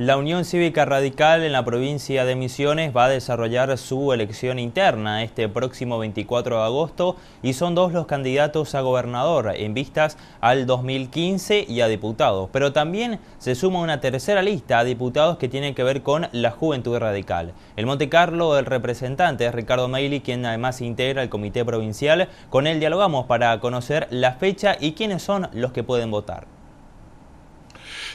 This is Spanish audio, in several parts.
La Unión Cívica Radical en la provincia de Misiones va a desarrollar su elección interna este próximo 24 de agosto y son dos los candidatos a gobernador en vistas al 2015 y a diputados. Pero también se suma una tercera lista a diputados que tienen que ver con la juventud radical. El Monte Carlo, el representante es Ricardo Meili, quien además integra el comité provincial. Con él dialogamos para conocer la fecha y quiénes son los que pueden votar.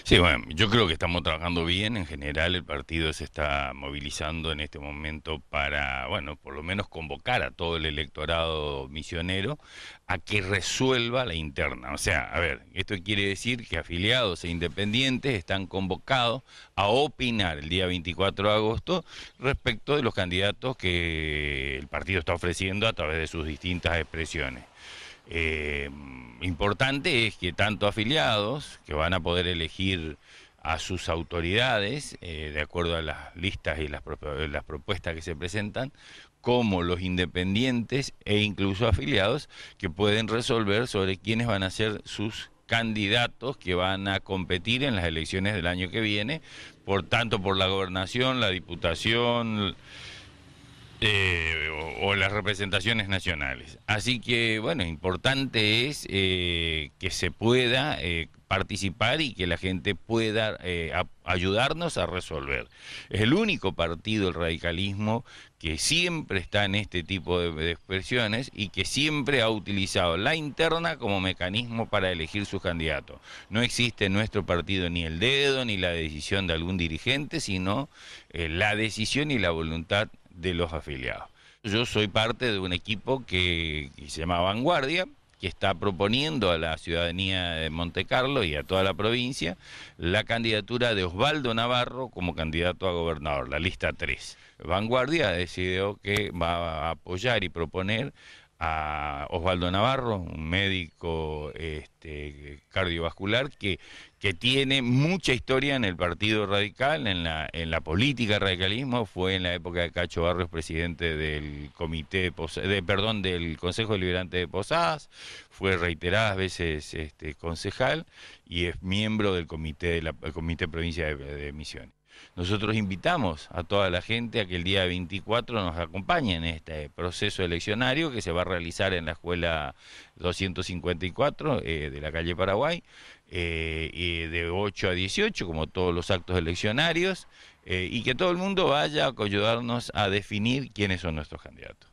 Sí, bueno, yo creo que estamos trabajando bien. En general, el partido se está movilizando en este momento para, bueno, por lo menos convocar a todo el electorado misionero a que resuelva la interna. O sea, a ver, esto quiere decir que afiliados e independientes están convocados a opinar el día 24 de agosto respecto de los candidatos que el partido está ofreciendo a través de sus distintas expresiones eh, importante es que tanto afiliados, que van a poder elegir a sus autoridades, eh, de acuerdo a las listas y las, las propuestas que se presentan, como los independientes e incluso afiliados, que pueden resolver sobre quiénes van a ser sus candidatos que van a competir en las elecciones del año que viene, por tanto por la gobernación, la diputación, eh, o, las representaciones nacionales. Así que, bueno, importante es eh, que se pueda eh, participar y que la gente pueda ayudarnos a resolver. Es el único partido, el radicalismo, que siempre está en este tipo de, de expresiones y que siempre ha utilizado la interna como mecanismo para elegir sus candidatos. No existe en nuestro partido ni el dedo ni la decisión de algún dirigente, sino la decisión y la voluntad de los afiliados. Yo soy parte de un equipo que, se llama Vanguardia, que está proponiendo a la ciudadanía de Monte Carlo y a toda la provincia la candidatura de Osvaldo Navarro como candidato a gobernador, la lista 3. Vanguardia decidió que va a apoyar y proponer a Osvaldo Navarro, un médico este, cardiovascular que, que tiene mucha historia en el Partido Radical, en la, en la política radicalismo, fue en la época de Cacho Barrios presidente del comité de, perdón, del Consejo Liberante de Posadas, fue reiteradas veces este, concejal y es miembro del comité de la comité provincia de Misiones. Nosotros invitamos a toda la gente a que el día 24 nos acompañe en este proceso eleccionario que se va a realizar en la escuela 254 eh, de la calle Paraguay, eh, de 8 a 18, como todos los actos eleccionarios, eh, y que todo el mundo vaya a ayudarnos a definir quiénes son nuestros candidatos.